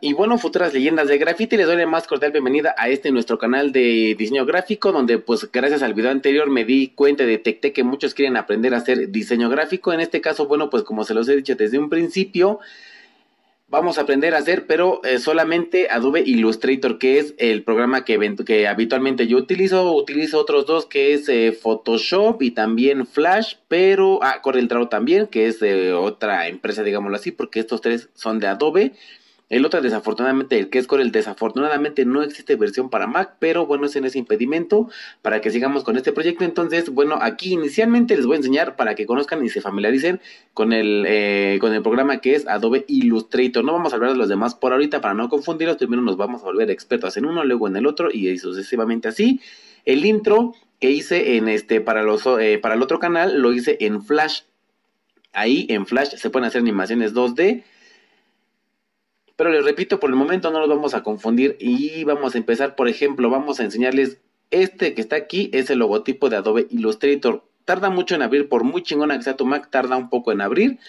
Y bueno, futuras leyendas de graffiti, les doy la más cordial bienvenida a este nuestro canal de diseño gráfico, donde pues gracias al video anterior me di cuenta y detecté que muchos quieren aprender a hacer diseño gráfico. En este caso, bueno, pues como se los he dicho desde un principio, vamos a aprender a hacer, pero eh, solamente Adobe Illustrator, que es el programa que, habitualmente yo utilizo. Utilizo otros dos, que es eh, Photoshop y también Flash, pero... Ah, Corel Draw también, que es eh, otra empresa, digámoslo así, porque estos tres son de Adobe. El otro, desafortunadamente, el que es con el desafortunadamente no existe versión para Mac, pero bueno, es en ese impedimento para que sigamos con este proyecto. Entonces, bueno, aquí inicialmente les voy a enseñar para que conozcan y se familiaricen con el, eh, con el programa que es Adobe Illustrator. No vamos a hablar de los demás por ahorita para no confundirlos. Primero nos vamos a volver expertos en uno, luego en el otro y sucesivamente así. El intro que hice en este para los eh, para el otro canal lo hice en Flash. Ahí en Flash se pueden hacer animaciones 2D pero les repito, por el momento no los vamos a confundir y vamos a empezar, por ejemplo, vamos a enseñarles este que está aquí, es el logotipo de Adobe Illustrator. Tarda mucho en abrir, por muy chingona que sea tu Mac, tarda un poco en abrir.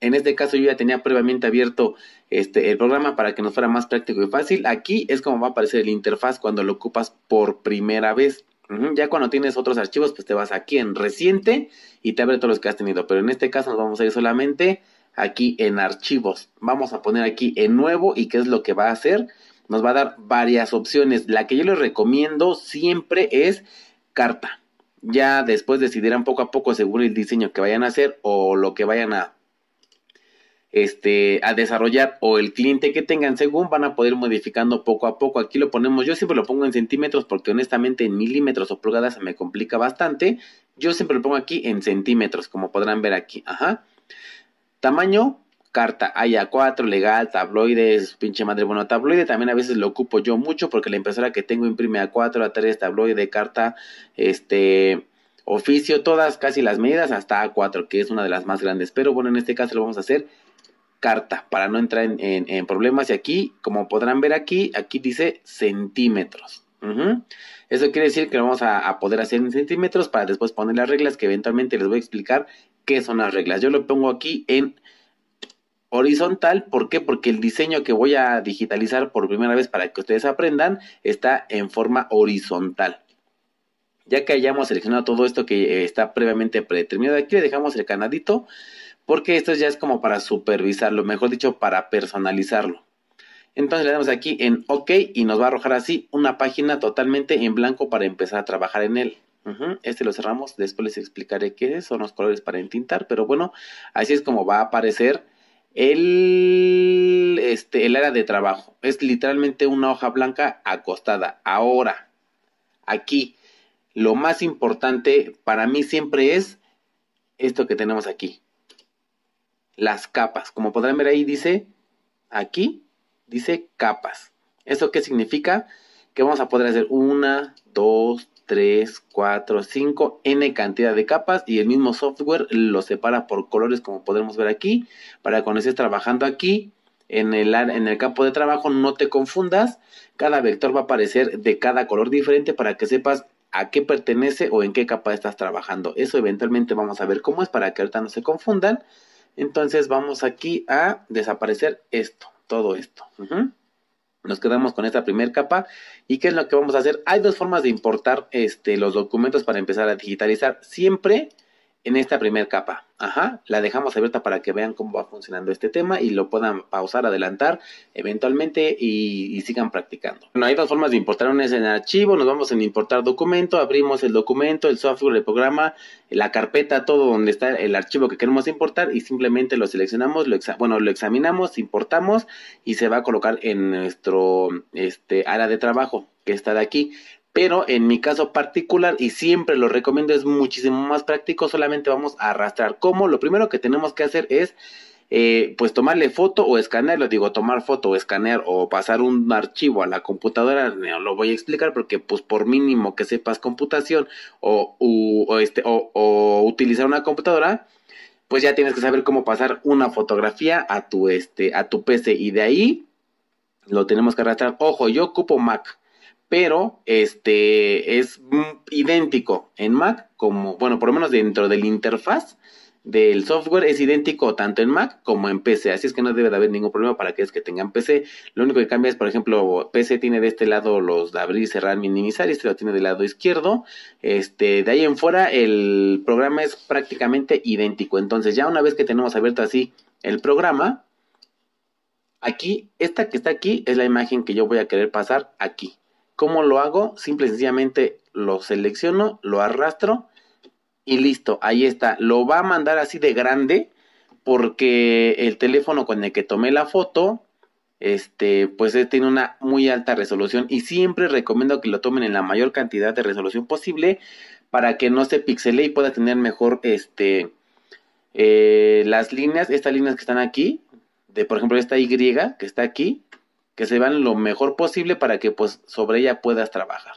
En este caso yo ya tenía previamente abierto este, el programa para que nos fuera más práctico y fácil. Aquí es como va a aparecer el interfaz cuando lo ocupas por primera vez. Ya cuando tienes otros archivos, pues te vas aquí en reciente y te abre todos los que has tenido. Pero en este caso nos vamos a ir solamente aquí en archivos. Vamos a poner aquí en nuevo y qué es lo que va a hacer. Nos va a dar varias opciones. La que yo les recomiendo siempre es carta. Ya después decidirán poco a poco según el diseño que vayan a hacer o lo que vayan a este, a desarrollar o el cliente que tengan según van a poder modificando poco a poco. Aquí lo ponemos, yo siempre lo pongo en centímetros porque honestamente en milímetros o pulgadas me complica bastante. Yo siempre lo pongo aquí en centímetros, como podrán ver aquí. Ajá. Tamaño, carta A4, legal, tabloides, pinche madre. Bueno, tabloide también a veces lo ocupo yo mucho porque la impresora que tengo imprime A4, A3, tabloide, carta, este, oficio, todas casi las medidas hasta A4, que es una de las más grandes. Pero bueno, en este caso lo vamos a hacer carta para no entrar en, problemas. Y aquí, como podrán ver aquí, aquí dice centímetros. Eso quiere decir que lo vamos a, a poder hacer en centímetros para después poner las reglas que eventualmente les voy a explicar qué son las reglas. Yo lo pongo aquí en horizontal, ¿por qué? Porque el diseño que voy a digitalizar por primera vez para que ustedes aprendan está en forma horizontal. Ya que hayamos seleccionado todo esto que eh, está previamente predeterminado, aquí le dejamos el canadito, porque esto ya es como para supervisarlo, mejor dicho, para personalizarlo. Entonces le damos aquí en OK y nos va a arrojar así una página totalmente en blanco para empezar a trabajar en él. Este lo cerramos, después les explicaré qué son los colores para entintar, pero bueno, así es como va a aparecer el, este, área de trabajo. Es literalmente una hoja blanca acostada. Ahora, aquí, lo más importante para mí siempre es esto que tenemos aquí. Las capas. Como podrán ver ahí dice, aquí dice capas. ¿Eso qué significa? Que vamos a poder hacer una, dos, 3, 4, 5, n cantidad de capas y el mismo software lo separa por colores como podemos ver aquí, para cuando estés trabajando aquí en el, en el campo de trabajo no te confundas, cada vector va a aparecer de cada color diferente para que sepas a qué pertenece o en qué capa estás trabajando. Eso eventualmente vamos a ver cómo es para que ahorita no se confundan. Entonces vamos aquí a desaparecer esto, todo esto nos quedamos con esta primera capa. ¿Y qué es lo que vamos a hacer? Hay dos formas de importar este, los documentos para empezar a digitalizar. Siempre en esta primera capa. Ajá, la dejamos abierta para que vean cómo va funcionando este tema y lo puedan pausar, adelantar eventualmente y, sigan practicando. Bueno, hay dos formas de importar. un es en archivo, nos vamos en importar documento, abrimos el documento, el software, el programa, la carpeta, todo donde está el archivo que queremos importar y simplemente lo seleccionamos, bueno, lo examinamos, importamos y se va a colocar en nuestro este, área de trabajo que está de aquí. Pero en mi caso particular, y siempre lo recomiendo, es muchísimo más práctico, solamente vamos a arrastrar. ¿Cómo? Lo primero que tenemos que hacer es eh, pues tomarle foto o Lo digo, tomar foto o escanear o pasar un archivo a la computadora, no lo voy a explicar porque pues por mínimo que sepas computación o, este, utilizar una computadora, pues ya tienes que saber cómo pasar una fotografía a tu, este, a tu PC y de ahí lo tenemos que arrastrar. Ojo, yo ocupo Mac, pero este es mm, idéntico en Mac como, bueno, por lo menos dentro de la interfaz del software es idéntico tanto en Mac como en PC, así es que no debe de haber ningún problema para quienes que tengan PC. Lo único que cambia es, por ejemplo, PC tiene de este lado los de abrir, cerrar, minimizar y este lo tiene del lado izquierdo. Este, de ahí en fuera el programa es prácticamente idéntico. Entonces, ya una vez que tenemos abierto así el programa, aquí esta que está aquí es la imagen que yo voy a querer pasar aquí ¿Cómo lo hago? Simple y sencillamente lo selecciono, lo arrastro y listo, ahí está. Lo va a mandar así de grande porque el teléfono con el que tomé la foto, este, pues eh, tiene una muy alta resolución y siempre recomiendo que lo tomen en la mayor cantidad de resolución posible para que no se pixele y pueda tener mejor, este, eh, las líneas, estas líneas que están aquí, de por ejemplo esta Y que está aquí, se vean lo mejor posible para que pues sobre ella puedas trabajar.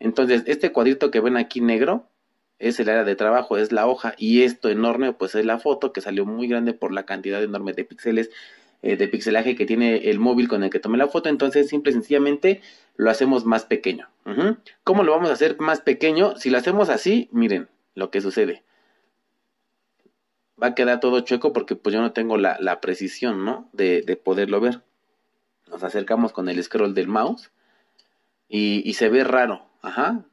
Entonces, este cuadrito que ven aquí negro es el área de trabajo, es la hoja y esto enorme pues es la foto que salió muy grande por la cantidad enorme de píxeles eh, de pixelaje que tiene el móvil con el que tomé la foto, entonces simple y sencillamente lo hacemos más pequeño. ¿Cómo lo vamos a hacer más pequeño? Si lo hacemos así, miren lo que sucede. Va a quedar todo chueco porque pues yo no tengo la, precisión, ¿no? de poderlo ver nos acercamos con el scroll del mouse y, se ve raro, ajá.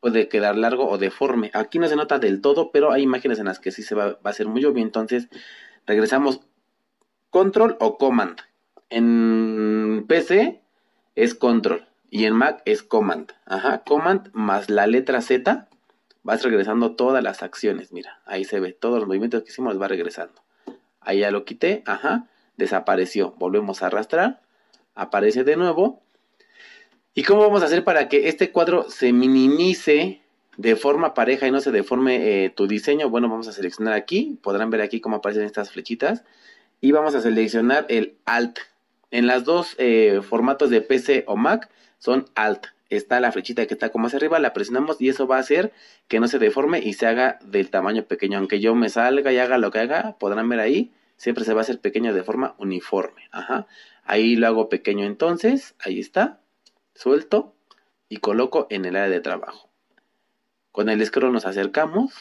Puede quedar largo o deforme. Aquí no se nota del todo, pero hay imágenes en las que sí se va, a hacer muy obvio. Entonces, regresamos control o command. En PC es control y en Mac es command. Ajá, command más la letra Z. Vas regresando todas las acciones. Mira, ahí se ve todos los movimientos que hicimos, va regresando. Ahí ya lo quité, ajá desapareció. Volvemos a arrastrar, aparece de nuevo. ¿Y cómo vamos a hacer para que este cuadro se minimice de forma pareja y no se deforme eh, tu diseño? Bueno, vamos a seleccionar aquí, podrán ver aquí cómo aparecen estas flechitas. Y vamos a seleccionar el Alt. En las dos eh, formatos de PC o Mac son Alt. Está la flechita que está como hacia arriba, la presionamos y eso va a hacer que no se deforme y se haga del tamaño pequeño. Aunque yo me salga y haga lo que haga, podrán ver ahí siempre se va a hacer pequeño de forma uniforme. Ajá. Ahí lo hago pequeño entonces, ahí está, suelto y coloco en el área de trabajo. Con el scroll nos acercamos,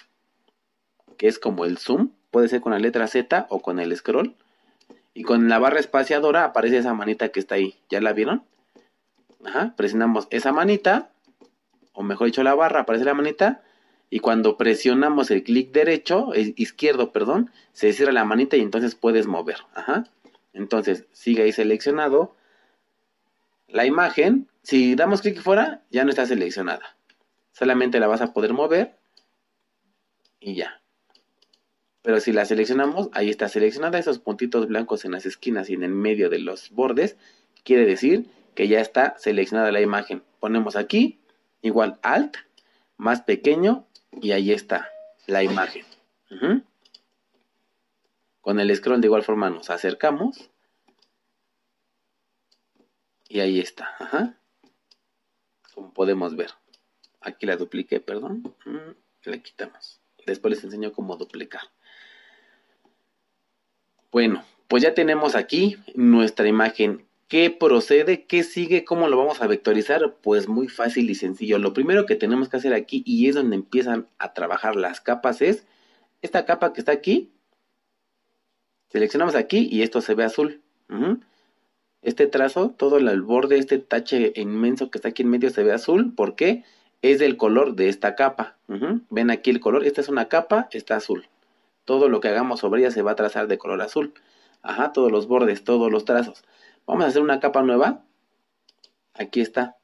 que es como el zoom, puede ser con la letra Z o con el scroll. Y con la barra espaciadora aparece esa manita que está ahí, ¿ya la vieron? Ajá, presionamos esa manita, o mejor dicho la barra, aparece la manita y cuando presionamos el clic derecho, izquierdo, perdón, se cierra la manita y entonces puedes mover. Ajá. Entonces, sigue ahí seleccionado la imagen. Si damos clic fuera, ya no está seleccionada. Solamente la vas a poder mover y ya. Pero si la seleccionamos, ahí está seleccionada. Esos puntitos blancos en las esquinas y en el medio de los bordes quiere decir que ya está seleccionada la imagen. Ponemos aquí, igual Alt, más pequeño, y ahí está la imagen. Con el scroll de igual forma nos acercamos. Y ahí está. Como podemos ver. Aquí la dupliqué, perdón. La quitamos. Después les enseño cómo duplicar. Bueno, pues ya tenemos aquí nuestra imagen ¿Qué procede? ¿Qué sigue? ¿Cómo lo vamos a vectorizar? Pues muy fácil y sencillo. Lo primero que tenemos que hacer aquí y es donde empiezan a trabajar las capas es esta capa que está aquí. Seleccionamos aquí y esto se ve azul. Este trazo, todo el borde, este tache inmenso que está aquí en medio se ve azul. porque Es del color de esta capa. Ven aquí el color. Esta es una capa, está azul. Todo lo que hagamos sobre ella se va a trazar de color azul. Ajá, todos los bordes, todos los trazos. Vamos a hacer una capa nueva. Aquí está.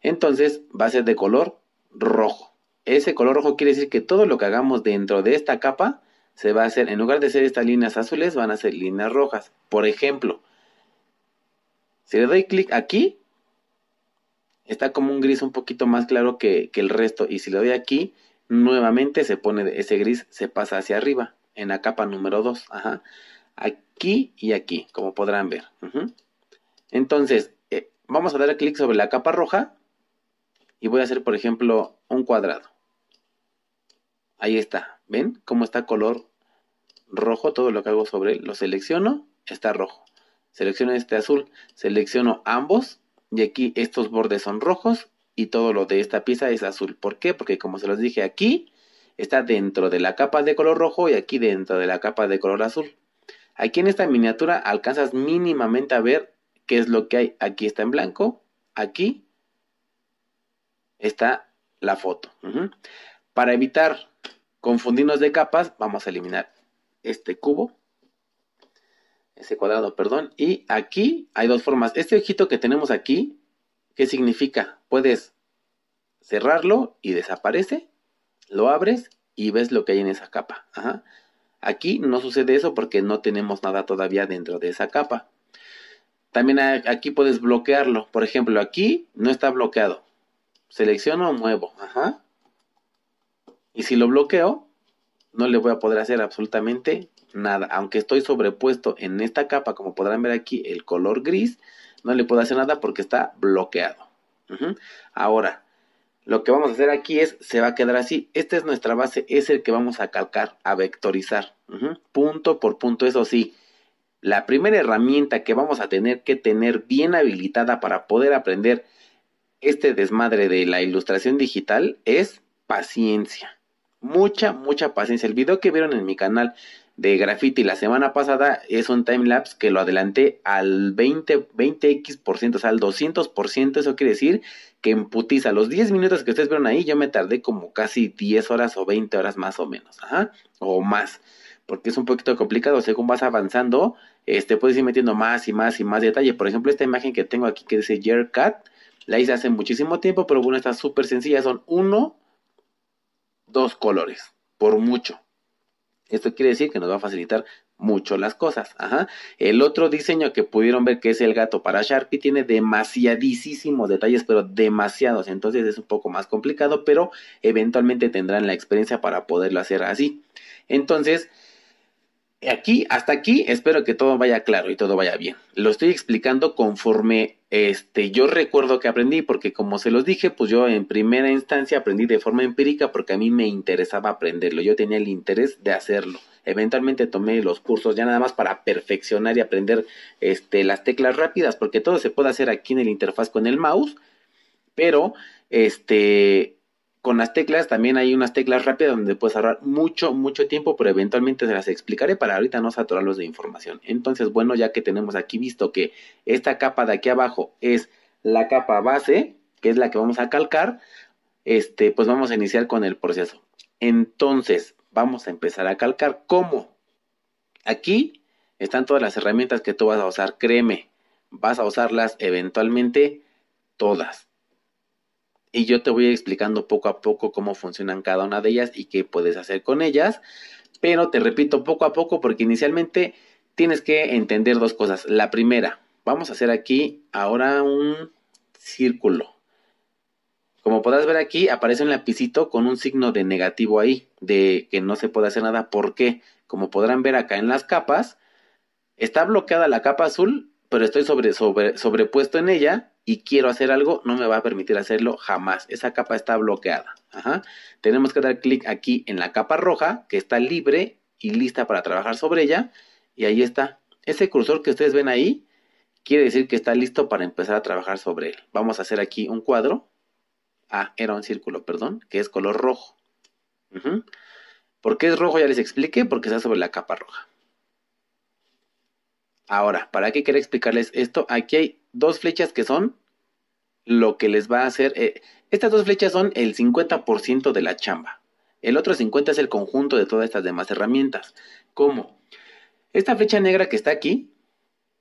Entonces va a ser de color rojo. Ese color rojo quiere decir que todo lo que hagamos dentro de esta capa se va a hacer, en lugar de ser estas líneas azules, van a ser líneas rojas. Por ejemplo, si le doy clic aquí, está como un gris un poquito más claro que, el resto. Y si le doy aquí, nuevamente se pone ese gris, se pasa hacia arriba, en la capa número 2. Ajá aquí y aquí, como podrán ver. Entonces, eh, vamos a dar clic sobre la capa roja y voy a hacer, por ejemplo, un cuadrado. Ahí está, ¿ven? Cómo está color rojo, todo lo que hago sobre él, lo selecciono, está rojo. Selecciono este azul, selecciono ambos y aquí estos bordes son rojos y todo lo de esta pieza es azul. ¿Por qué? Porque como se los dije aquí, está dentro de la capa de color rojo y aquí dentro de la capa de color azul. Aquí en esta miniatura alcanzas mínimamente a ver qué es lo que hay. Aquí está en blanco, aquí está la foto. Para evitar confundirnos de capas, vamos a eliminar este cubo, ese cuadrado, perdón. Y aquí hay dos formas. Este ojito que tenemos aquí, ¿qué significa? Puedes cerrarlo y desaparece, lo abres y ves lo que hay en esa capa. Ajá. Aquí no sucede eso porque no tenemos nada todavía dentro de esa capa. También aquí puedes bloquearlo. Por ejemplo, aquí no está bloqueado. Selecciono, nuevo. Ajá. Y si lo bloqueo, no le voy a poder hacer absolutamente nada. Aunque estoy sobrepuesto en esta capa, como podrán ver aquí, el color gris, no le puedo hacer nada porque está bloqueado. Ahora, lo que vamos a hacer aquí es, se va a quedar así. Esta es nuestra base, es el que vamos a calcar, a vectorizar. Punto por punto, eso sí. La primera herramienta que vamos a tener que tener bien habilitada para poder aprender este desmadre de la ilustración digital es paciencia. Mucha, mucha paciencia. El video que vieron en mi canal de graffiti la semana pasada es un timelapse que lo adelanté al 20, 20x%, o sea, al 200%. Eso quiere decir que emputiza, putiza, los 10 minutos que ustedes vieron ahí, yo me tardé como casi 10 horas o 20 horas más o menos, o más, porque es un poquito complicado, según vas avanzando, este, puedes ir metiendo más y más y más detalle, por ejemplo, esta imagen que tengo aquí que dice cut la hice hace muchísimo tiempo, pero bueno, está súper sencilla, son uno, dos colores, por mucho. Esto quiere decir que nos va a facilitar mucho las cosas. Ajá. El otro diseño que pudieron ver que es el gato para Sharpie tiene demasiadísimos detalles, pero demasiados. Entonces es un poco más complicado, pero eventualmente tendrán la experiencia para poderlo hacer así. Entonces, aquí, hasta aquí, espero que todo vaya claro y todo vaya bien. Lo estoy explicando conforme este, yo recuerdo que aprendí, porque como se los dije, pues yo en primera instancia aprendí de forma empírica porque a mí me interesaba aprenderlo, yo tenía el interés de hacerlo. Eventualmente tomé los cursos ya nada más para perfeccionar y aprender este, las teclas rápidas, porque todo se puede hacer aquí en el interfaz con el mouse, pero este, con las teclas también hay unas teclas rápidas donde puedes ahorrar mucho, mucho tiempo, pero eventualmente se las explicaré para ahorita no saturarlos de información. Entonces, bueno, ya que tenemos aquí visto que esta capa de aquí abajo es la capa base, que es la que vamos a calcar, este, pues vamos a iniciar con el proceso. Entonces, vamos a empezar a calcar. ¿Cómo? Aquí están todas las herramientas que tú vas a usar, créeme, vas a usarlas eventualmente todas. Y yo te voy explicando poco a poco cómo funcionan cada una de ellas y qué puedes hacer con ellas. Pero te repito poco a poco porque inicialmente tienes que entender dos cosas. La primera, vamos a hacer aquí ahora un círculo. Como podrás ver aquí, aparece un lapicito con un signo de negativo ahí, de que no se puede hacer nada. ¿Por qué? Como podrán ver acá en las capas, está bloqueada la capa azul, pero estoy sobre, sobrepuesto en ella y quiero hacer algo, no me va a permitir hacerlo jamás. Esa capa está bloqueada. Tenemos que dar clic aquí en la capa roja, que está libre y lista para trabajar sobre ella. Y ahí está. Ese cursor que ustedes ven ahí, quiere decir que está listo para empezar a trabajar sobre él. Vamos a hacer aquí un cuadro Ah, era un círculo, perdón, que es color rojo. ¿Por qué es rojo? Ya les expliqué, porque está sobre la capa roja. Ahora, ¿para qué quería explicarles esto? Aquí hay dos flechas que son lo que les va a hacer... Eh, estas dos flechas son el 50% de la chamba. El otro 50 es el conjunto de todas estas demás herramientas. ¿Cómo? Esta flecha negra que está aquí,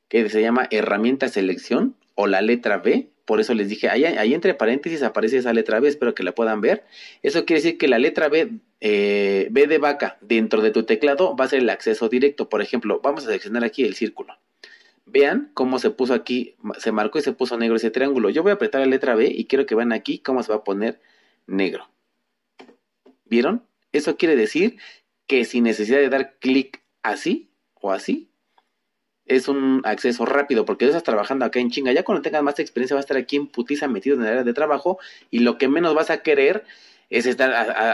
que se llama herramienta selección o la letra B, por eso les dije, ahí, entre paréntesis aparece esa letra B, espero que la puedan ver. Eso quiere decir que la letra B, eh, B de vaca dentro de tu teclado va a ser el acceso directo. Por ejemplo, vamos a seleccionar aquí el círculo. Vean cómo se puso aquí, se marcó y se puso negro ese triángulo. Yo voy a apretar la letra B y quiero que vean aquí cómo se va a poner negro. ¿Vieron? Eso quiere decir que sin necesidad de dar clic así o así, es un acceso rápido, porque tú estás trabajando acá en chinga. Ya cuando tengas más experiencia vas a estar aquí en putiza metido en el área de trabajo y lo que menos vas a querer es estar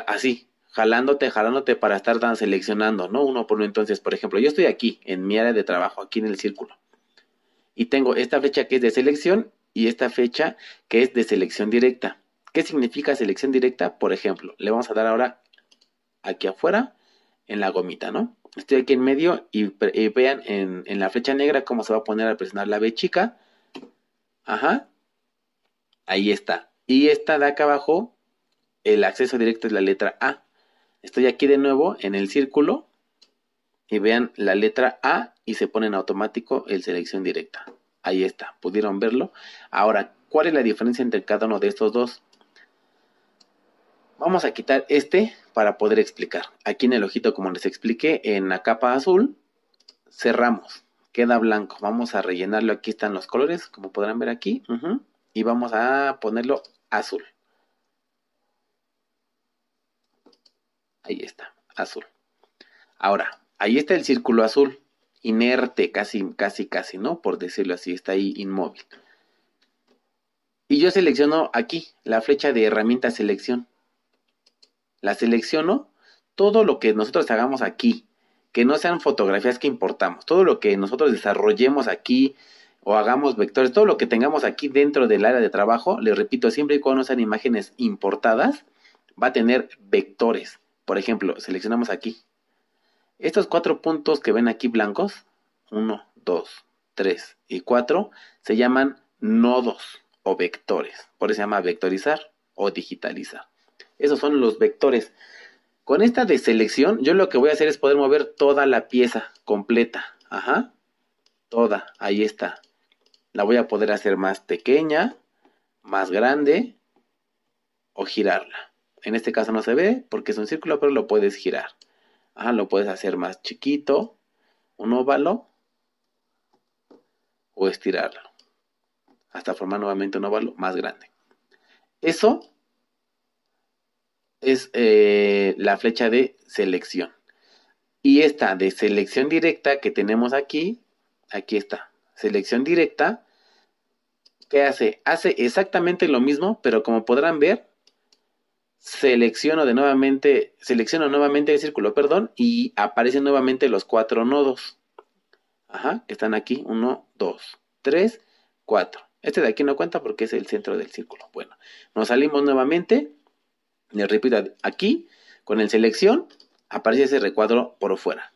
así, jalándote, jalándote para estar tan seleccionando, ¿no? Uno por uno. Entonces, por ejemplo, yo estoy aquí, en mi área de trabajo, aquí en el círculo. Y tengo esta fecha que es de selección y esta fecha que es de selección directa. ¿Qué significa selección directa? Por ejemplo, le vamos a dar ahora aquí afuera en la gomita, ¿no? estoy aquí en medio y, vean en, en, la flecha negra cómo se va a poner a presionar la B chica. Ajá. Ahí está. Y esta de acá abajo, el acceso directo es la letra A. Estoy aquí de nuevo en el círculo y vean la letra A y se pone en automático el selección directa. Ahí está, pudieron verlo. Ahora, ¿cuál es la diferencia entre cada uno de estos dos? Vamos a quitar este para poder explicar. Aquí en el ojito, como les expliqué, en la capa azul, cerramos. Queda blanco. Vamos a rellenarlo. Aquí están los colores, como podrán ver aquí. Y vamos a ponerlo azul. Ahí está, azul. Ahora, ahí está el círculo azul, inerte, casi, casi, casi, ¿no? Por decirlo así, está ahí inmóvil. Y yo selecciono aquí la flecha de herramienta selección la selecciono, todo lo que nosotros hagamos aquí, que no sean fotografías que importamos, todo lo que nosotros desarrollemos aquí o hagamos vectores, todo lo que tengamos aquí dentro del área de trabajo, les repito, siempre y cuando sean imágenes importadas, va a tener vectores. Por ejemplo, seleccionamos aquí. Estos cuatro puntos que ven aquí blancos, 1, 2, 3 y 4, se llaman nodos o vectores. Por eso se llama vectorizar o digitalizar. Esos son los vectores. Con esta de selección, yo lo que voy a hacer es poder mover toda la pieza completa. Ajá. Toda. Ahí está. La voy a poder hacer más pequeña, más grande o girarla. En este caso no se ve porque es un círculo, pero lo puedes girar. Ajá, lo puedes hacer más chiquito, un óvalo o estirarlo hasta formar nuevamente un óvalo más grande. Eso es eh, la flecha de selección. Y esta de selección directa que tenemos aquí, aquí está, selección directa, ¿qué hace? Hace exactamente lo mismo, pero como podrán ver, selecciono de nuevamente, selecciono nuevamente el círculo, perdón, y aparecen nuevamente los cuatro nodos. Ajá, que están aquí, uno, dos, tres, cuatro Este de aquí no cuenta porque es el centro del círculo. Bueno, nos salimos nuevamente les repito, aquí con el selección aparece ese recuadro por fuera.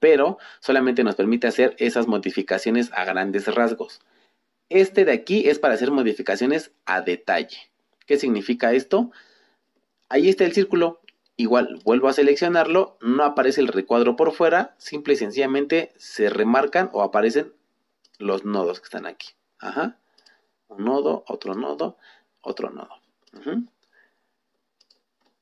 Pero solamente nos permite hacer esas modificaciones a grandes rasgos. Este de aquí es para hacer modificaciones a detalle. ¿Qué significa esto? Ahí está el círculo. Igual vuelvo a seleccionarlo, no aparece el recuadro por fuera, simple y sencillamente se remarcan o aparecen los nodos que están aquí. Ajá. Un nodo, otro nodo, otro nodo.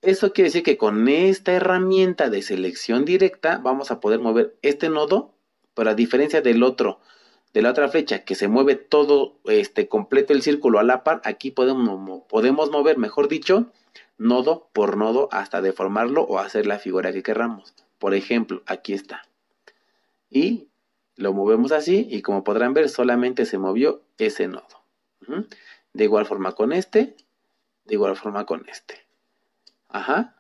Eso quiere decir que con esta herramienta de selección directa vamos a poder mover este nodo, pero a diferencia del otro, de la otra flecha que se mueve todo este completo el círculo a la par, aquí podemos, podemos mover, mejor dicho, nodo por nodo hasta deformarlo o hacer la figura que queramos. Por ejemplo, aquí está. Y lo movemos así y como podrán ver solamente se movió ese nodo. De igual forma con este, de igual forma con este. Ajá,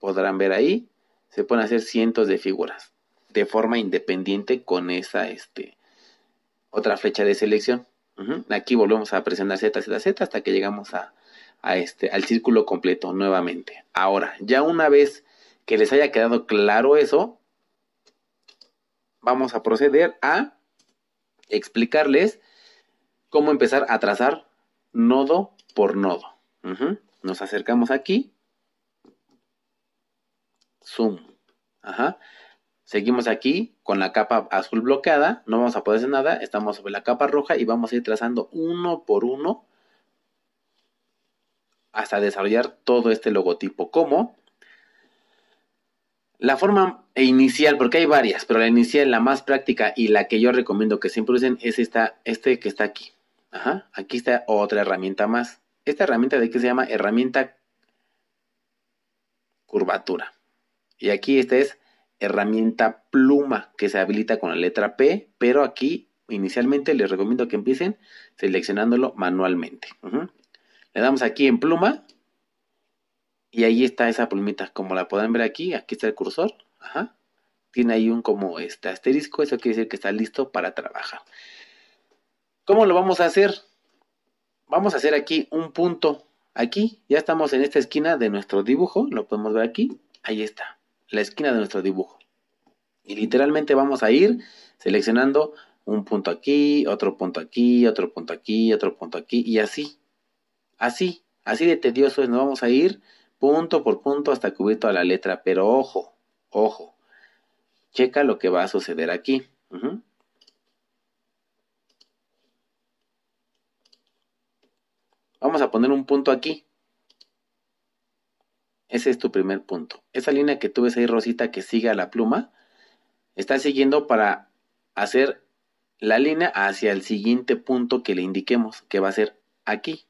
podrán ver ahí, se pueden hacer cientos de figuras de forma independiente con esa este, otra flecha de selección. Aquí volvemos a presionar Z, Z, Z hasta que llegamos a, este, al círculo completo nuevamente. Ahora, ya una vez que les haya quedado claro eso, vamos a proceder a explicarles cómo empezar a trazar nodo por nodo. Nos acercamos aquí zoom. Ajá. Seguimos aquí con la capa azul bloqueada, no vamos a poder hacer nada, estamos sobre la capa roja y vamos a ir trazando uno por uno hasta desarrollar todo este logotipo. ¿Cómo? La forma inicial, porque hay varias, pero la inicial, la más práctica y la que yo recomiendo que siempre usen es esta, este que está aquí. Ajá, aquí está otra herramienta más. Esta herramienta de qué se llama herramienta curvatura. Y aquí esta es herramienta pluma que se habilita con la letra P, pero aquí inicialmente les recomiendo que empiecen seleccionándolo manualmente. Le damos aquí en pluma y ahí está esa plumita, como la pueden ver aquí, aquí está el cursor, tiene ahí un como este asterisco, eso quiere decir que está listo para trabajar. ¿Cómo lo vamos a hacer? Vamos a hacer aquí un punto, aquí, ya estamos en esta esquina de nuestro dibujo, lo podemos ver aquí, ahí está la esquina de nuestro dibujo. Y literalmente vamos a ir seleccionando un punto aquí, otro punto aquí, otro punto aquí, otro punto aquí, y así. Así, así de tedioso es. Nos vamos a ir punto por punto hasta cubrir toda la letra. Pero ojo, ojo. Checa lo que va a suceder aquí. Vamos a poner un punto aquí. Ese es tu primer punto. Esa línea que tú ves ahí rosita que sigue a la pluma, está siguiendo para hacer la línea hacia el siguiente punto que le indiquemos, que va a ser aquí.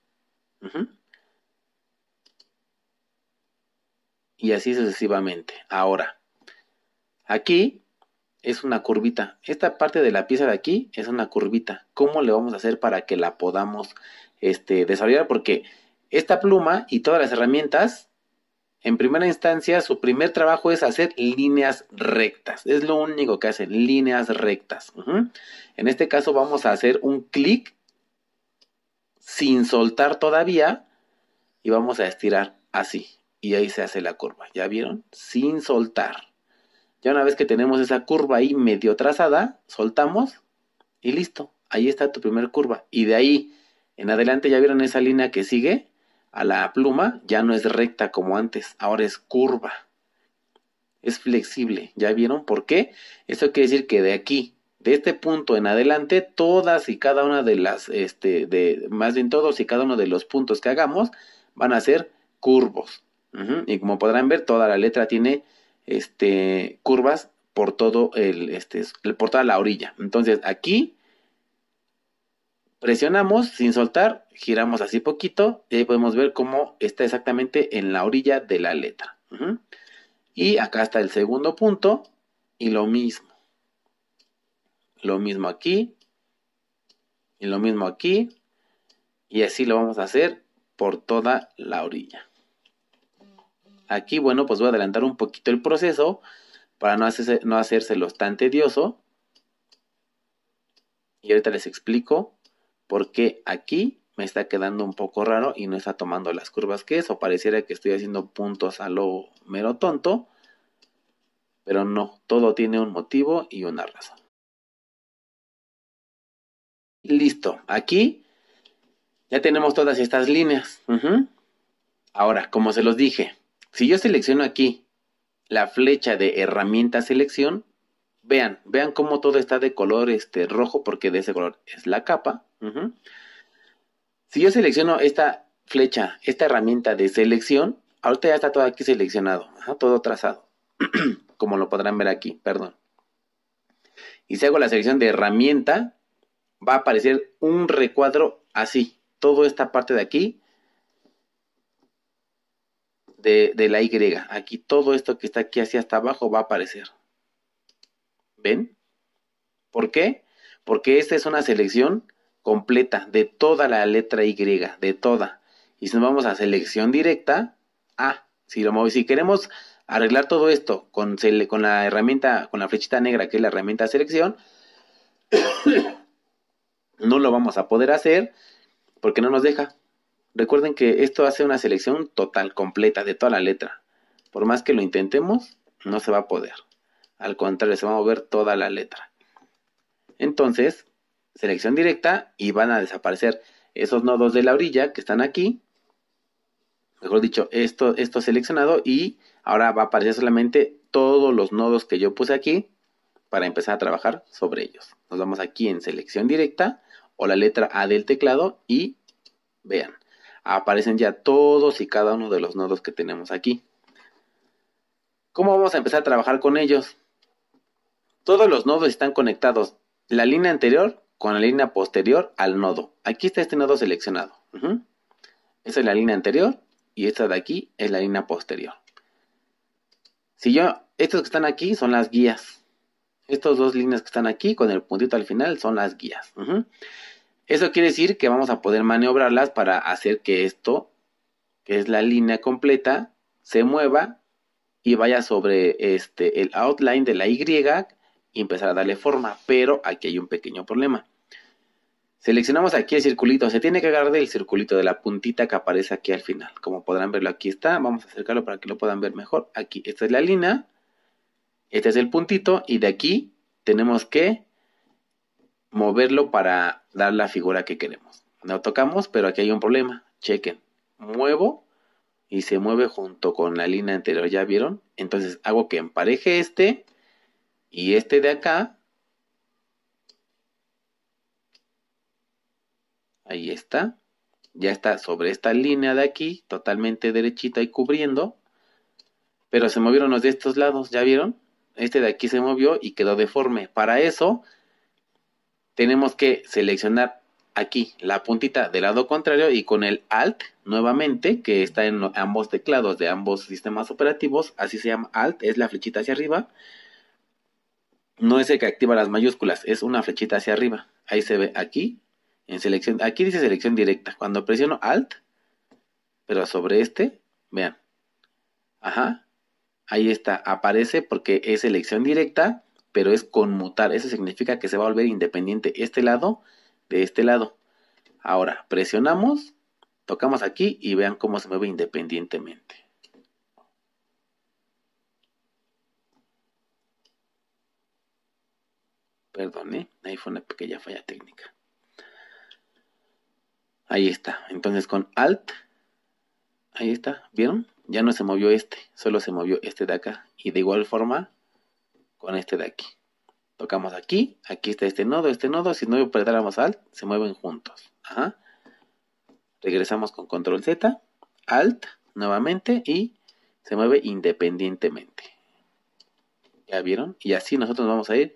Y así sucesivamente. Ahora, aquí es una curvita. Esta parte de la pieza de aquí es una curvita. ¿Cómo le vamos a hacer para que la podamos este, desarrollar? Porque esta pluma y todas las herramientas en primera instancia, su primer trabajo es hacer líneas rectas. Es lo único que hacen, líneas rectas. En este caso vamos a hacer un clic sin soltar todavía y vamos a estirar así. Y ahí se hace la curva. ¿Ya vieron? Sin soltar. Ya una vez que tenemos esa curva ahí medio trazada, soltamos y listo. Ahí está tu primer curva. Y de ahí en adelante, ¿ya vieron esa línea que sigue? a la pluma ya no es recta como antes, ahora es curva. Es flexible, ¿ya vieron por qué? Eso quiere decir que de aquí, de este punto en adelante, todas y cada una de las, este, de, más bien todos y cada uno de los puntos que hagamos van a ser curvos. Y como podrán ver, toda la letra tiene este, curvas por todo el, este, por toda la orilla. Entonces aquí Presionamos sin soltar, giramos así poquito y ahí podemos ver cómo está exactamente en la orilla de la letra. Y acá está el segundo punto y lo mismo. Lo mismo aquí y lo mismo aquí y así lo vamos a hacer por toda la orilla. Aquí, bueno, pues voy a adelantar un poquito el proceso para no, hacerse, no hacérselo tan tedioso. Y ahorita les explico porque aquí me está quedando un poco raro y no está tomando las curvas que es, o pareciera que estoy haciendo puntos a lo mero tonto, pero no, todo tiene un motivo y una razón. Listo, aquí ya tenemos todas estas líneas. Ahora, como se los dije, si yo selecciono aquí la flecha de herramienta selección, vean, vean cómo todo está de color este rojo porque de ese color es la capa. Si yo selecciono esta flecha, esta herramienta de selección, ahorita ya está todo aquí seleccionado, todo trazado, como lo podrán ver aquí, perdón. Y si hago la selección de herramienta, va a aparecer un recuadro así, toda esta parte de aquí, de, la Y, aquí todo esto que está aquí hacia hasta abajo va a aparecer. ¿Ven? ¿Por qué? Porque esta es una selección completa de toda la letra Y, de toda. Y si nos vamos a selección directa, A. Ah, si, lo, si queremos arreglar todo esto con, con la herramienta, con la flechita negra que es la herramienta selección, no lo vamos a poder hacer porque no nos deja. Recuerden que esto hace una selección total, completa, de toda la letra. Por más que lo intentemos, no se va a poder. Al contrario, se va a mover toda la letra. Entonces, selección directa y van a desaparecer esos nodos de la orilla que están aquí. Mejor dicho, esto, esto seleccionado y ahora va a aparecer solamente todos los nodos que yo puse aquí para empezar a trabajar sobre ellos. Nos vamos aquí en selección directa o la letra A del teclado y vean, aparecen ya todos y cada uno de los nodos que tenemos aquí. ¿Cómo vamos a empezar a trabajar con ellos? Todos los nodos están conectados. La línea anterior con la línea posterior al nodo. Aquí está este nodo seleccionado. ...esta Esa es la línea anterior y esta de aquí es la línea posterior. Si yo, estos que están aquí son las guías. Estas dos líneas que están aquí con el puntito al final son las guías. Eso quiere decir que vamos a poder maniobrarlas para hacer que esto, que es la línea completa, se mueva y vaya sobre este, el outline de la Y y empezar a darle forma, pero aquí hay un pequeño problema. Seleccionamos aquí el circulito, se tiene que agarrar del circulito de la puntita que aparece aquí al final. Como podrán verlo, aquí está, vamos a acercarlo para que lo puedan ver mejor. Aquí, esta es la línea, este es el puntito y de aquí tenemos que moverlo para dar la figura que queremos. No tocamos, pero aquí hay un problema. Chequen, muevo y se mueve junto con la línea anterior, ¿ya vieron? Entonces hago que empareje este y este de acá, ahí está, ya está sobre esta línea de aquí, totalmente derechita y cubriendo, pero se movieron los de estos lados, ¿ya vieron? Este de aquí se movió y quedó deforme. Para eso, tenemos que seleccionar aquí la puntita del lado contrario y con el Alt nuevamente, que está en ambos teclados de ambos sistemas operativos, así se llama Alt, es la flechita hacia arriba, no es el que activa las mayúsculas, es una flechita hacia arriba. Ahí se ve aquí, en selección, aquí dice selección directa. Cuando presiono Alt, pero sobre este, vean. Ajá. Ahí está, aparece porque es selección directa, pero es conmutar. Eso significa que se va a volver independiente este lado de este lado. Ahora, presionamos, tocamos aquí y vean cómo se mueve independientemente. Perdón, ¿eh? ahí fue una pequeña falla técnica. Ahí está. Entonces con Alt, ahí está, ¿vieron? Ya no se movió este, solo se movió este de acá. Y de igual forma con este de aquí. Tocamos aquí, aquí está este nodo, este nodo. Si no apretáramos Alt, se mueven juntos. Ajá. Regresamos con Control Z, Alt nuevamente y se mueve independientemente. ¿Ya vieron? Y así nosotros vamos a ir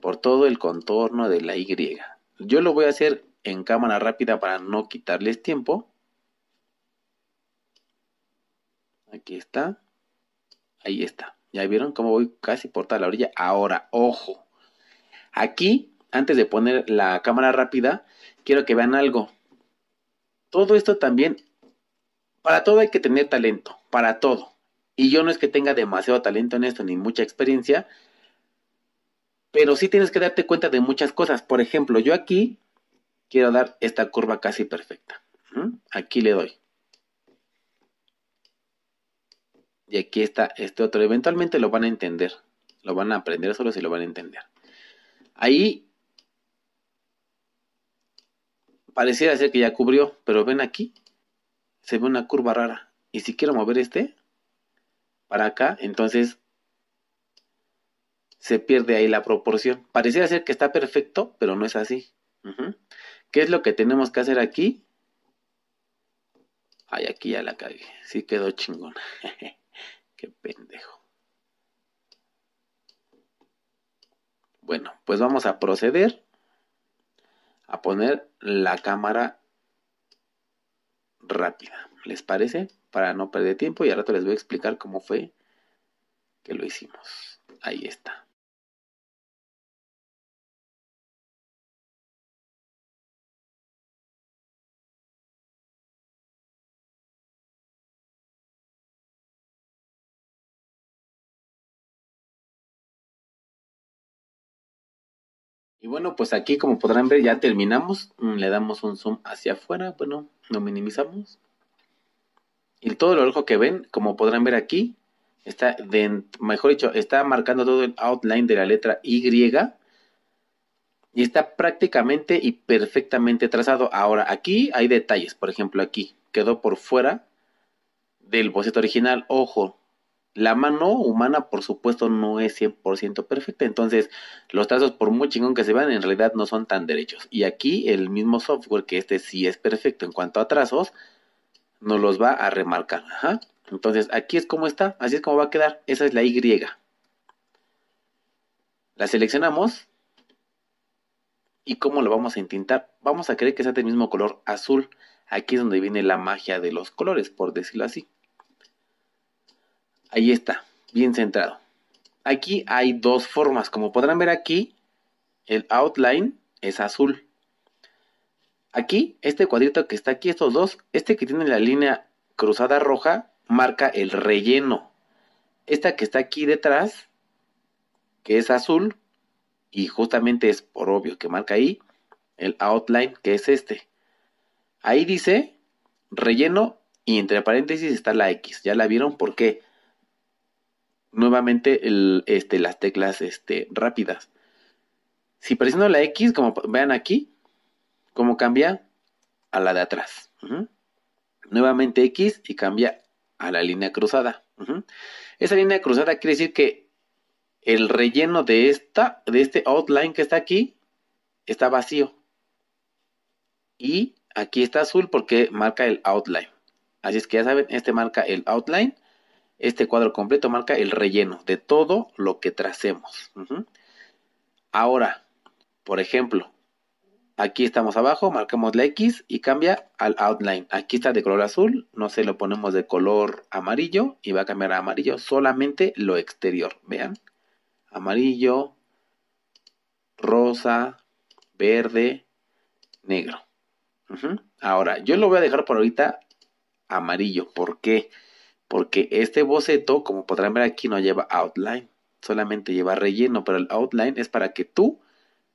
por todo el contorno de la Y. Yo lo voy a hacer en cámara rápida para no quitarles tiempo. Aquí está. Ahí está. ¿Ya vieron cómo voy casi por toda la orilla? Ahora, ojo. Aquí, antes de poner la cámara rápida, quiero que vean algo. Todo esto también, para todo hay que tener talento, para todo. Y yo no es que tenga demasiado talento en esto ni mucha experiencia, pero sí tienes que darte cuenta de muchas cosas. Por ejemplo, yo aquí quiero dar esta curva casi perfecta. Aquí le doy. Y aquí está este otro. Eventualmente lo van a entender. Lo van a aprender solo si lo van a entender. Ahí pareciera ser que ya cubrió, pero ven aquí. Se ve una curva rara. Y si quiero mover este para acá, entonces se pierde ahí la proporción. Pareciera ser que está perfecto, pero no es así. ¿Qué es lo que tenemos que hacer aquí? Ay, aquí ya la cagué. Sí quedó chingona. Qué pendejo. Bueno, pues vamos a proceder a poner la cámara rápida. ¿Les parece? Para no perder tiempo y al rato les voy a explicar cómo fue que lo hicimos. Ahí está. Y bueno, pues aquí como podrán ver ya terminamos. Mm, le damos un zoom hacia afuera. Bueno, lo minimizamos. Y todo lo ojo que ven, como podrán ver aquí, está, de, mejor dicho, está marcando todo el outline de la letra Y. Y está prácticamente y perfectamente trazado. Ahora, aquí hay detalles. Por ejemplo, aquí quedó por fuera del boceto original. Ojo, la mano humana, por supuesto, no es 100% perfecta. Entonces, los trazos, por muy chingón que se vean, en realidad no son tan derechos. Y aquí, el mismo software, que este sí es perfecto en cuanto a trazos, nos los va a remarcar. Ajá. Entonces, aquí es como está, así es como va a quedar. Esa es la Y. La seleccionamos. ¿Y cómo lo vamos a entintar? Vamos a creer que sea del mismo color azul. Aquí es donde viene la magia de los colores, por decirlo así. Ahí está, bien centrado. Aquí hay dos formas. Como podrán ver aquí, el outline es azul. Aquí, este cuadrito que está aquí, estos dos, este que tiene la línea cruzada roja, marca el relleno. Esta que está aquí detrás, que es azul, y justamente es por obvio que marca ahí el outline, que es este. Ahí dice relleno y entre paréntesis está la X. Ya la vieron por qué nuevamente este, las teclas este, rápidas. Si presiono la X, como vean aquí, como cambia a la de atrás. Nuevamente X y cambia a la línea cruzada. Esa línea cruzada quiere decir que el relleno de, esta, de este outline que está aquí está vacío. Y aquí está azul porque marca el outline. Así es que ya saben, este marca el outline este cuadro completo marca el relleno de todo lo que tracemos. Ahora, por ejemplo, aquí estamos abajo, marcamos la X y cambia al outline. Aquí está de color azul, no se lo ponemos de color amarillo y va a cambiar a amarillo solamente lo exterior. Vean, amarillo, rosa, verde, negro. Ahora, yo lo voy a dejar por ahorita amarillo. ¿Por qué? porque este boceto, como podrán ver aquí, no lleva outline, solamente lleva relleno, pero el outline es para que tú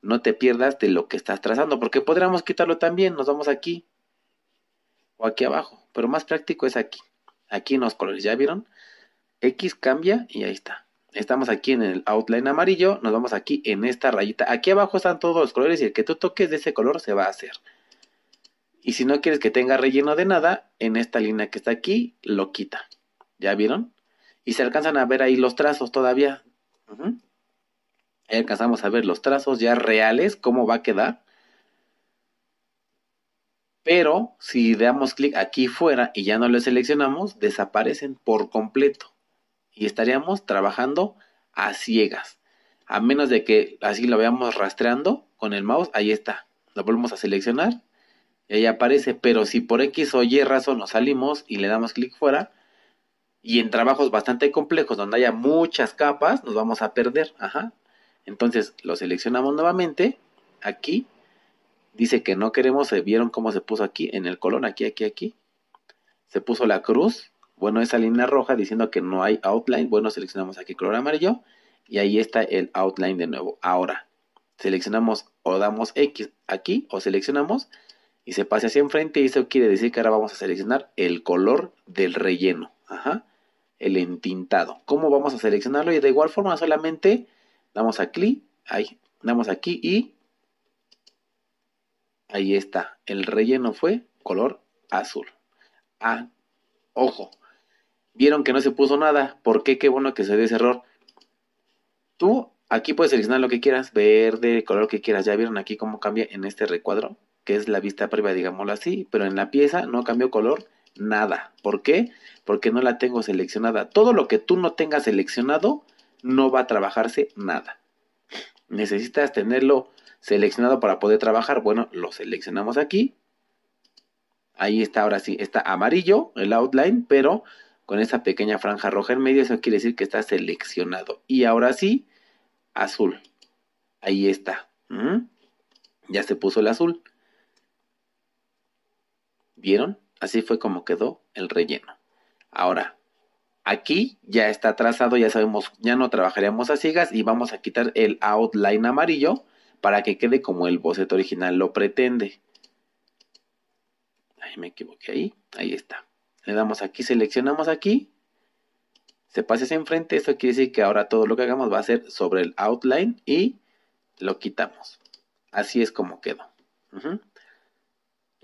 no te pierdas de lo que estás trazando, porque podríamos quitarlo también, nos vamos aquí o aquí abajo, pero más práctico es aquí, aquí en los colores, ¿ya vieron? X cambia y ahí está. Estamos aquí en el outline amarillo, nos vamos aquí en esta rayita. Aquí abajo están todos los colores y el que tú toques de ese color se va a hacer. Y si no quieres que tenga relleno de nada, en esta línea que está aquí, lo quita. ¿Ya vieron? Y se alcanzan a ver ahí los trazos todavía. ahí alcanzamos a ver los trazos ya reales, cómo va a quedar. Pero si damos clic aquí fuera y ya no lo seleccionamos, desaparecen por completo. Y estaríamos trabajando a ciegas. A menos de que así lo veamos rastreando con el mouse, ahí está. Lo volvemos a seleccionar y ahí aparece. Pero si por X o Y razón nos salimos y le damos clic fuera, y en trabajos bastante complejos, donde haya muchas capas, nos vamos a perder. Ajá. Entonces lo seleccionamos nuevamente. Aquí dice que no queremos, eh, vieron cómo se puso aquí en el color? aquí, aquí, aquí. Se puso la cruz, bueno, esa línea roja diciendo que no hay outline, bueno, seleccionamos aquí color amarillo y ahí está el outline de nuevo. Ahora, seleccionamos o damos X aquí o seleccionamos y se pase hacia enfrente y eso quiere decir que ahora vamos a seleccionar el color del relleno. Ajá el entintado. ¿Cómo vamos a seleccionarlo? Y de igual forma solamente damos a clic, ahí, damos aquí y ahí está. El relleno fue color azul. Ah, ojo. Vieron que no se puso nada. ¿Por qué? Qué bueno que se dio ese error. Tú aquí puedes seleccionar lo que quieras, verde, color que quieras. Ya vieron aquí cómo cambia en este recuadro, que es la vista previa, digámoslo así, pero en la pieza no cambió color nada. ¿Por qué? Porque no la tengo seleccionada. Todo lo que tú no tengas seleccionado, no va a trabajarse nada. Necesitas tenerlo seleccionado para poder trabajar. Bueno, lo seleccionamos aquí. Ahí está, ahora sí, está amarillo el outline, pero con esa pequeña franja roja en medio, eso quiere decir que está seleccionado. Y ahora sí, azul. Ahí está. ¿Mm? Ya se puso el azul. ¿Vieron? Así fue como quedó el relleno. Ahora, aquí ya está trazado, ya sabemos, ya no trabajaremos a ciegas y vamos a quitar el outline amarillo para que quede como el boceto original lo pretende. Ahí me equivoqué ahí, ahí está. Le damos aquí, seleccionamos aquí, se pase hacia enfrente, esto quiere decir que ahora todo lo que hagamos va a ser sobre el outline y lo quitamos. Así es como quedó.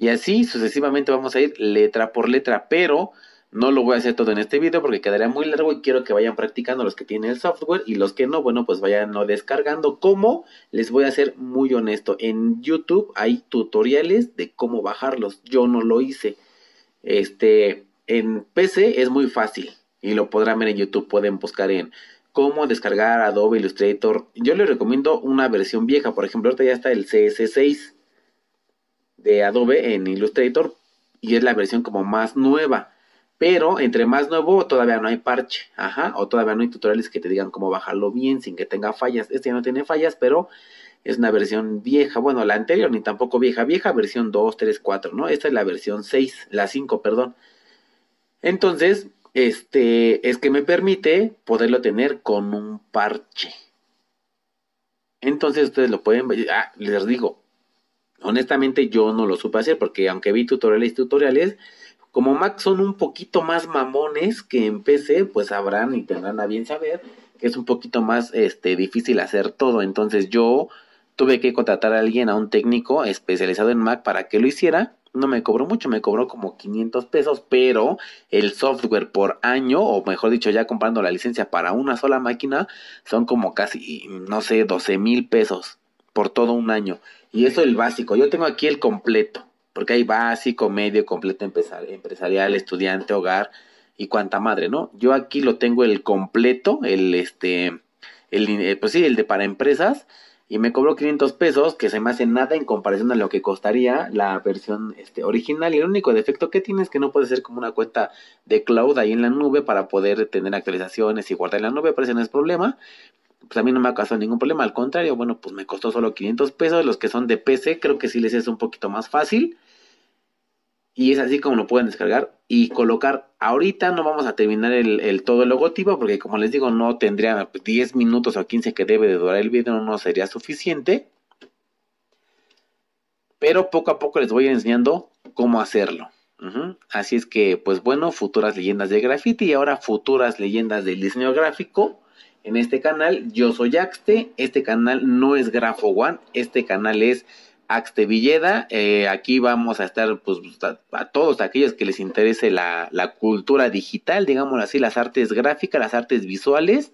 Y así sucesivamente vamos a ir letra por letra, pero no lo voy a hacer todo en este video porque quedaría muy largo y quiero que vayan practicando los que tienen el software y los que no, bueno, pues vayan descargando. ¿Cómo? Les voy a ser muy honesto. En YouTube hay tutoriales de cómo bajarlos. Yo no lo hice. Este, en PC es muy fácil y lo podrán ver en YouTube. Pueden buscar en cómo descargar Adobe Illustrator. Yo les recomiendo una versión vieja. Por ejemplo, ahorita ya está el CS6 de Adobe en Illustrator y es la versión como más nueva. Pero entre más nuevo todavía no hay parche, ajá, o todavía no hay tutoriales que te digan cómo bajarlo bien sin que tenga fallas. Este ya no tiene fallas, pero es una versión vieja, bueno, la anterior ni tampoco vieja, vieja versión 2, 3, 4, ¿no? Esta es la versión 6, la 5, perdón. Entonces, este es que me permite poderlo tener con un parche. Entonces ustedes lo pueden, ah, les digo, Honestamente yo no lo supe hacer porque aunque vi tutoriales y tutoriales, como Mac son un poquito más mamones que en PC, pues sabrán y tendrán a bien saber que es un poquito más este, difícil hacer todo. Entonces yo tuve que contratar a alguien, a un técnico especializado en Mac para que lo hiciera. No me cobró mucho, me cobró como 500 pesos, pero el software por año, o mejor dicho, ya comprando la licencia para una sola máquina, son como casi, no sé, 12 mil pesos por todo un año. Y eso es el básico. Yo tengo aquí el completo, porque hay básico, medio, completo empresarial, estudiante, hogar y cuanta madre, ¿no? Yo aquí lo tengo el completo, el este, el, eh, pues sí, el de para empresas, y me cobró 500 pesos, que se me hace nada en comparación a lo que costaría la versión este, original. Y el único defecto que tiene es que no puede ser como una cuenta de cloud ahí en la nube para poder tener actualizaciones y guardar en la nube, pero ese no es problema pues a mí no me ha causado ningún problema, al contrario, bueno, pues me costó solo 500 pesos, los que son de PC creo que sí les es un poquito más fácil. Y es así como lo pueden descargar y colocar. Ahorita no vamos a terminar el, todo el logotipo porque como les digo no tendría 10 minutos o 15 que debe de durar el video, no sería suficiente. Pero poco a poco les voy enseñando cómo hacerlo. Así es que, pues bueno, futuras leyendas de graffiti y ahora futuras leyendas del diseño gráfico en este canal. Yo soy Axte, este canal no es Grafo One, este canal es Axte Villeda. Eh, aquí vamos a estar pues, a, todos aquellos que les interese la, la cultura digital, digámoslo así, las artes gráficas, las artes visuales.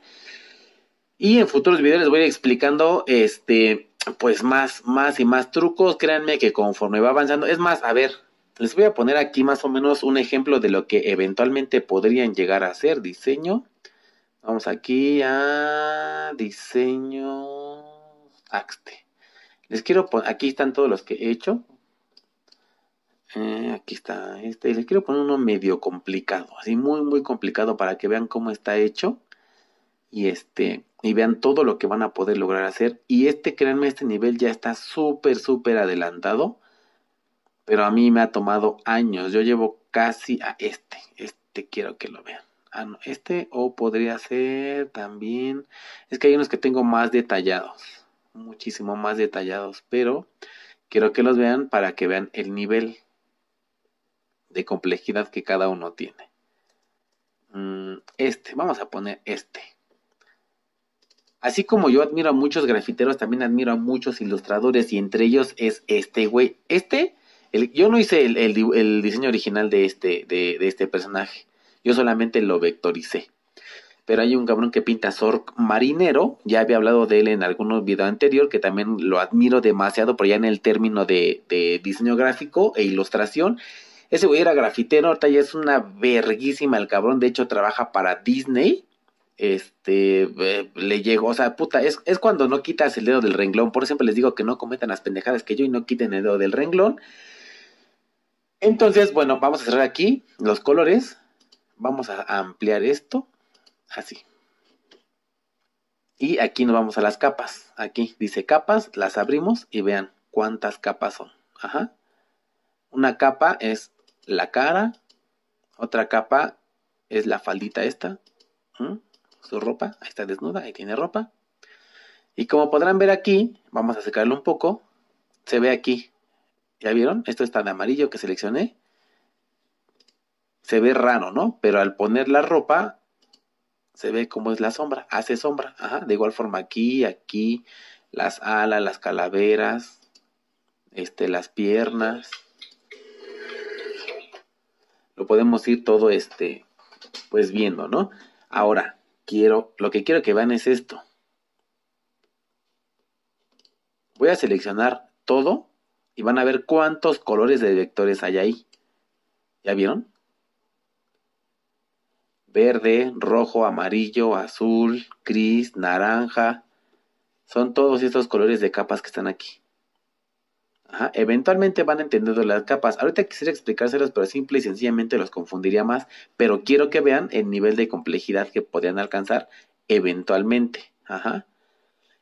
Y en futuros videos les voy a ir explicando este pues más, más y más trucos. Créanme que conforme va avanzando, es más, a ver, les voy a poner aquí más o menos un ejemplo de lo que eventualmente podrían llegar a ser diseño. Vamos aquí a diseño Axte. Les quiero poner, aquí están todos los que he hecho. Eh, aquí está este. Les quiero poner uno medio complicado, así muy, muy complicado para que vean cómo está hecho. Y este, y vean todo lo que van a poder lograr hacer. Y este, créanme, este nivel ya está súper, súper adelantado. Pero a mí me ha tomado años. Yo llevo casi a este. Este quiero que lo vean. Ah, este o podría ser también, es que hay unos que tengo más detallados, muchísimo más detallados, pero quiero que los vean para que vean el nivel de complejidad que cada uno tiene. Mm, este, vamos a poner este. Así como yo admiro a muchos grafiteros, también admiro a muchos ilustradores y entre ellos es este güey. Este, yo no hice el, diseño original de este, de este personaje. Yo solamente lo vectoricé. Pero hay un cabrón que pinta Zork Marinero. Ya había hablado de él en algún video anterior, que también lo admiro demasiado, pero ya en el término de, diseño gráfico e ilustración. Ese güey era grafitero, ahorita ya es una verguísima el cabrón. De hecho, trabaja para Disney este, eh, le llegó, o sea, puta, es, cuando no quitas el dedo del renglón, por ejemplo les digo que no cometan las pendejadas que yo y no quiten el dedo del renglón. Entonces, bueno, vamos a cerrar aquí los colores vamos a ampliar esto así. Y aquí nos vamos a las capas. Aquí dice capas, las abrimos y vean cuántas capas son. Ajá. Una capa es la cara, otra capa es la faldita esta, su ropa, ahí está desnuda, ahí tiene ropa. Y como podrán ver aquí, vamos a secarlo un poco, se ve aquí, ¿ya vieron? Esto está de amarillo que seleccioné, se ve raro, ¿no? Pero al poner la ropa, se ve cómo es la sombra, hace sombra. Ajá. De igual forma aquí, aquí, las alas, las calaveras, este, las piernas. Lo podemos ir todo este, pues viendo, ¿no? Ahora, quiero, lo que quiero que vean es esto. Voy a seleccionar todo y van a ver cuántos colores de vectores hay ahí. ¿Ya vieron? verde, rojo, amarillo, azul, gris, naranja. Son todos estos colores de capas que están aquí. Eventualmente van entendiendo las capas. Ahorita quisiera explicárselas, pero simple y sencillamente los confundiría más. Pero quiero que vean el nivel de complejidad que podrían alcanzar eventualmente. Ajá.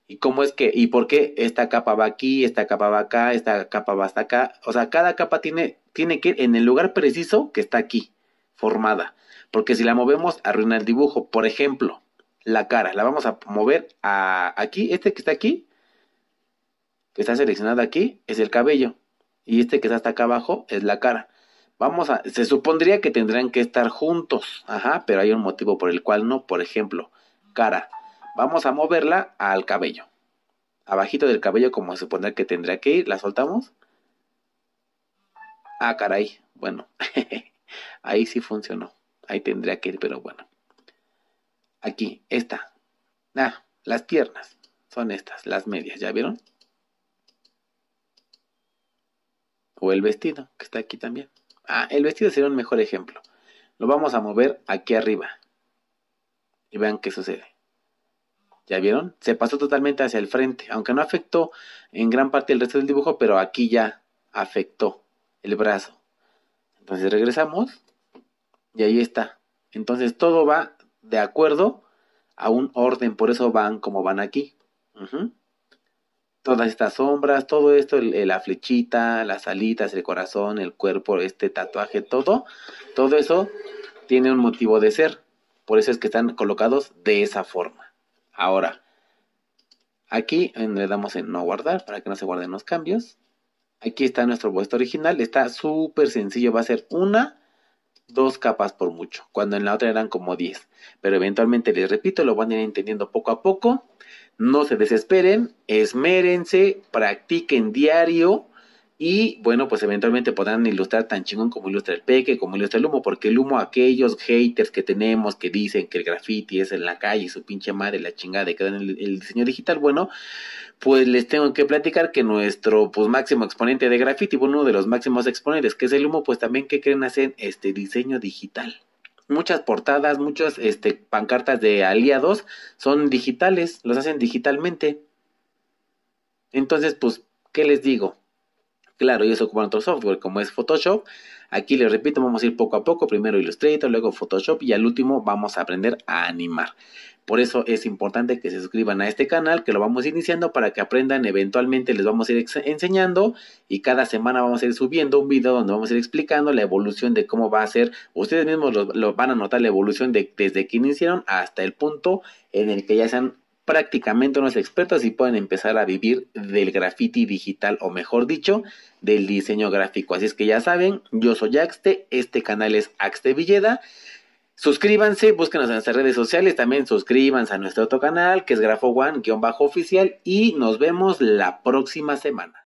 ¿Y cómo es que? ¿Y por qué esta capa va aquí, esta capa va acá, esta capa va hasta acá? O sea, cada capa tiene, tiene que ir en el lugar preciso que está aquí, formada. Porque si la movemos, arruina el dibujo. Por ejemplo, la cara. La vamos a mover a aquí. Este que está aquí, que está seleccionado aquí, es el cabello. Y este que está hasta acá abajo es la cara. Vamos a. Se supondría que tendrían que estar juntos. Ajá, pero hay un motivo por el cual no. Por ejemplo, cara. Vamos a moverla al cabello. Abajito del cabello, como se supone que tendría que ir. La soltamos. Ah, caray. Bueno, ahí sí funcionó. Ahí tendría que ir, pero bueno. Aquí, esta. Ah, las piernas. Son estas, las medias, ¿ya vieron? O el vestido, que está aquí también. Ah, el vestido sería un mejor ejemplo. Lo vamos a mover aquí arriba. Y vean qué sucede. ¿Ya vieron? Se pasó totalmente hacia el frente, aunque no afectó en gran parte el resto del dibujo, pero aquí ya afectó el brazo. Entonces regresamos y ahí está. Entonces todo va de acuerdo a un orden, por eso van como van aquí. Todas estas sombras, todo esto, la flechita, las alitas, el corazón, el cuerpo, este tatuaje, todo, todo eso tiene un motivo de ser. Por eso es que están colocados de esa forma. Ahora, aquí eh, le damos en no guardar para que no se guarden los cambios. Aquí está nuestro puesto original. Está súper sencillo. Va a ser una dos capas por mucho, cuando en la otra eran como diez... Pero eventualmente, les repito, lo van a ir entendiendo poco a poco. No se desesperen, esmérense, practiquen diario y bueno, pues eventualmente podrán ilustrar tan chingón como ilustra el peque, como ilustra el humo, porque el humo, aquellos haters que tenemos que dicen que el graffiti es en la calle, su pinche madre, la chingada de que dan el, diseño digital, bueno, pues les tengo que platicar que nuestro pues máximo exponente de graffiti, uno de los máximos exponentes, que es el humo, pues también que creen hacer este diseño digital muchas portadas, muchas este, pancartas de aliados son digitales, los hacen digitalmente. Entonces, pues, ¿qué les digo? Claro, ellos ocupan otro software como es Photoshop. Aquí les repito, vamos a ir poco a poco, primero Illustrator, luego Photoshop y al último vamos a aprender a animar. Por eso es importante que se suscriban a este canal, que lo vamos iniciando para que aprendan, eventualmente les vamos a ir enseñando y cada semana vamos a ir subiendo un video donde vamos a ir explicando la evolución de cómo va a ser. Ustedes mismos lo, van a notar la evolución desde que iniciaron hasta el punto en el que ya se han prácticamente unos expertos y pueden empezar a vivir del graffiti digital o mejor dicho, del diseño gráfico. Así es que ya saben, yo soy Axte, este canal es Axte Villeda. Suscríbanse, búsquenos en nuestras redes sociales, también suscríbanse a nuestro otro canal que es Grafo One-oficial y nos vemos la próxima semana.